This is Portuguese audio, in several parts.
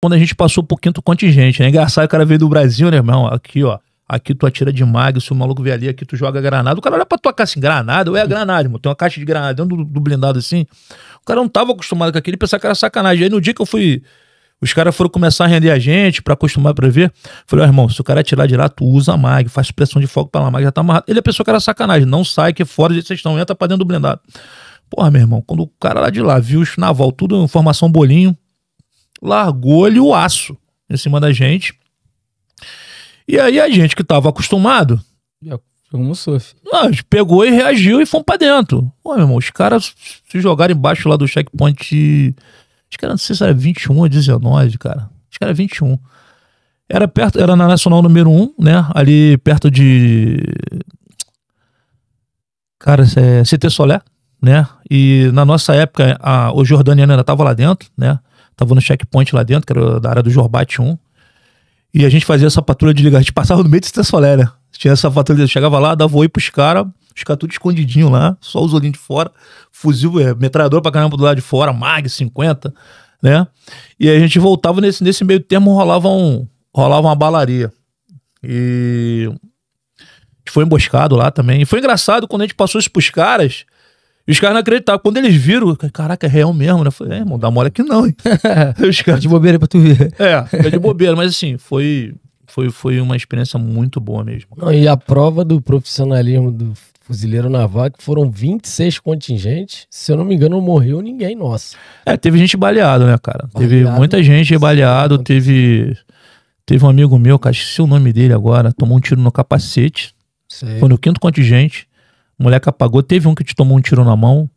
quando a gente passou um pouquinho do contingente, né? Engraçado, o cara veio do Brasil, né, irmão? Aqui, ó. Aqui tu atira de mag, se o maluco vier ali, aqui tu joga granada. O cara olha pra tua caixa assim, granada, ué, é granada, irmão. Tem uma caixa de granada dentro do, do, blindado assim. O cara não tava acostumado com aquilo, ele pensava que era sacanagem. Aí no dia que eu fui. Os caras foram começar a render a gente pra acostumar pra ver. Falei, ó, oh, irmão, se o cara atirar de lá, tu usa mag, faz pressão de fogo pra lá, mag já tá amarrado. Ele é pensou que era sacanagem, não sai, que é fora de vocês estão, entra pra dentro do blindado. Porra, meu irmão, quando o cara lá de lá viu os naval, tudo em formação bolinho, largou-lhe o aço em cima da gente. E aí a gente que estava acostumado. pegou e reagiu e fomos pra dentro. Pô, meu irmão, os caras se jogaram embaixo lá do checkpoint. Acho que era, não sei se era 21 ou 19, cara. Acho que era 21. Era perto, era na Nacional número 1, né? Ali perto de. Cara, é, CT Solé, né? E na nossa época, a, o Jordaniano ainda tava lá dentro, né? Tava no checkpoint lá dentro, que era da área do Jorbat 1. E a gente fazia essa patrulha de ligar. A gente passava no meio de Solé, né? Tinha essa patrulha. Chegava lá, dava oi pros caras, os caras tudo escondidinho lá, só os olhinhos de fora, fuzil, é, metralhador pra caramba do lado de fora, MAG 50, né? E a gente voltava nesse, nesse meio termo, rolava, um, rolava uma balaria. E foi emboscado lá também. E foi engraçado quando a gente passou isso pros caras, e os caras não acreditavam. Quando eles viram, caraca, é real mesmo, né? Foi, falei, é, irmão, dá mole aqui não, hein? os caras... É de bobeira pra tu ver. É, é de bobeira, mas assim, foi, foi, foi uma experiência muito boa mesmo. Não, e a prova do profissionalismo do fuzileiro naval, é que foram 26 contingentes, se eu não me engano, não morreu ninguém, nossa. É, teve gente baleado, né, cara? Baleado, teve né? muita gente baleado, teve... Teve um amigo meu, cara, esqueci o nome dele agora, tomou um tiro no capacete. Sei. Foi no quinto contingente. O moleque apagou. Teve um que te tomou um tiro na mão.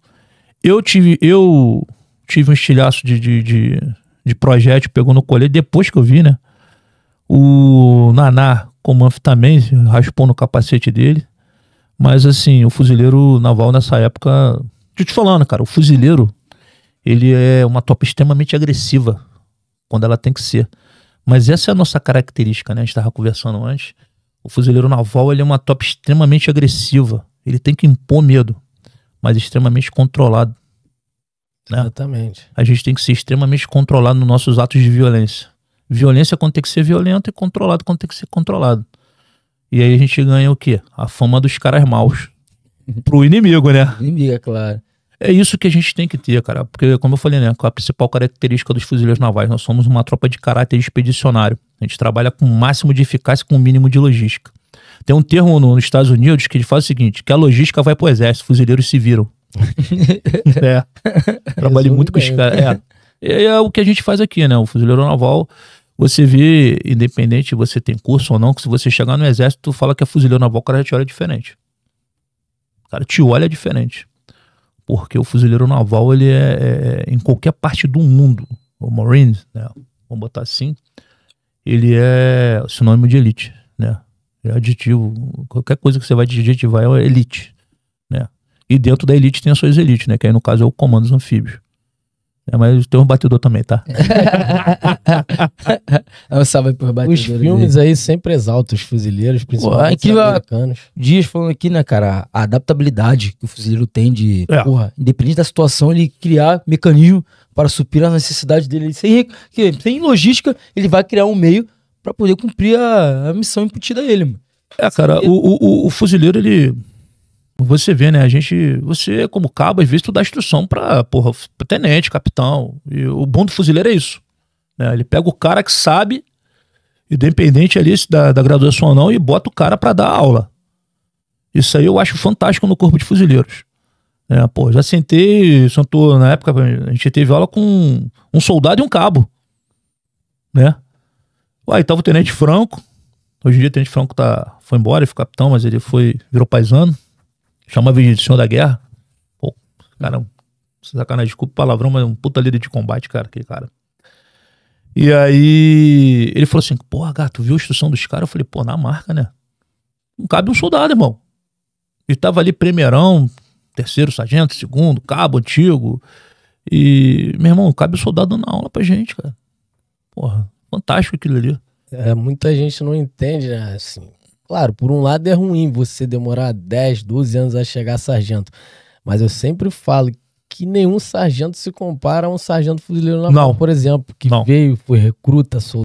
Eu tive, eu tive um estilhaço de, de, de, de projétil, pegou no colete, depois que eu vi, né? O Naná, como também raspou no capacete dele. Mas assim, o fuzileiro naval nessa época. eu te falando, cara, o fuzileiro, ele é uma tropa extremamente agressiva quando ela tem que ser. Mas essa é a nossa característica, né? A gente tava conversando antes. O fuzileiro naval ele é uma tropa extremamente agressiva. Ele tem que impor medo, mas extremamente controlado. Né? Exatamente. A gente tem que ser extremamente controlado nos nossos atos de violência. Violência quando tem que ser violenta e controlado quando tem que ser controlado. E aí a gente ganha o quê? A fama dos caras maus. Pro inimigo, né? Inimigo, é claro. É isso que a gente tem que ter, cara. Porque, como eu falei, né? A principal característica dos fuzileiros navais, nós somos uma tropa de caráter expedicionário. A gente trabalha com o máximo de eficácia com o mínimo de logística. Tem um termo no, nos Estados Unidos que ele faz o seguinte: que a logística vai pro exército, fuzileiros se viram. é. Trabalhei muito com os né? caras. É. é o que a gente faz aqui, né? O fuzileiro naval, você vê, independente você tem curso ou não, que se você chegar no exército, tu fala que é fuzileiro naval, o cara já te olha diferente. O cara te olha diferente. Porque o fuzileiro naval, ele é, é, é em qualquer parte do mundo, o Marines, né? Vamos botar assim, ele é sinônimo de elite, né? É aditivo. Qualquer coisa que você vai adjetivar é elite. Né? E dentro da elite tem as suas elites, né? Que aí no caso é o comando dos anfíbios. É, mas tem um batedor também, tá? é um salve por batedor. Os filmes aí sempre exaltam os fuzileiros, principalmente incrível, é americanos. Dias falando aqui, né, cara, a adaptabilidade que o fuzileiro tem de, é. porra, independente da situação, ele criar mecanismo para suprir a necessidade dele. Sem, sem logística, ele vai criar um meio para poder cumprir a, a, missão imputida a ele. Mano. É, cara, o, o, o, o fuzileiro, ele. Você vê, né? A gente. Você, como cabo, às vezes tu dá instrução pra, porra, pra tenente, capitão. E o bom do fuzileiro é isso. Né? Ele pega o cara que sabe, independente ali da, da graduação ou não, e bota o cara para dar aula. Isso aí eu acho fantástico no corpo de fuzileiros. É, pô, já sentei, sentou na época, a gente teve aula com um soldado e um cabo. Né? aí ah, tava então o Tenente Franco. Hoje em dia o Tenente Franco tá, foi embora, ele foi capitão, mas ele foi, virou paisano. Chamava ele de Senhor da Guerra. Pô, cara, sacanagem, desculpa o palavrão, mas é um puta líder de combate, cara, aquele cara. E aí ele falou assim: Porra, gato, viu a instrução dos caras? Eu falei: Pô, na marca, né? Não cabe um soldado, irmão. E tava ali primeirão, terceiro sargento, segundo, cabo, antigo. E, meu irmão, cabe um soldado na aula pra gente, cara. Porra, fantástico aquilo ali. É, muita gente não entende, né? Assim, claro, por um lado é ruim você demorar 10, 12 anos a chegar a sargento. Mas eu sempre falo que nenhum sargento se compara a um sargento fuzileiro naval, por exemplo, que não. veio, foi recruta, soldado.